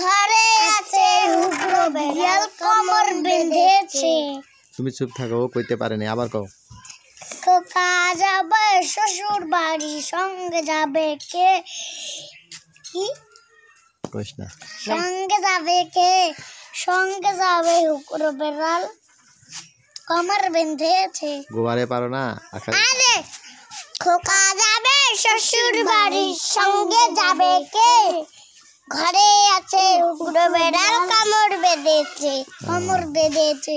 ঘরে আছে উগ্র বিড়াল বেঁধেছে তুমি চুপ থাকো কইতে পারেনি আবার কও খোকা যাবে শ্বশুর বাড়ি সঙ্গে যাবে কে কি সঙ্গে যাবে কে সঙ্গে যাবে উগ্র বিড়াল বেঁধেছে গোবারে পারো না আরে খোকা যাবে শ্বশুর বাড়ির সঙ্গে যাবে কে ঘরে আছে উগ্র বেড়াল কামড় বেঁধেছে কামড় বেঁধেছে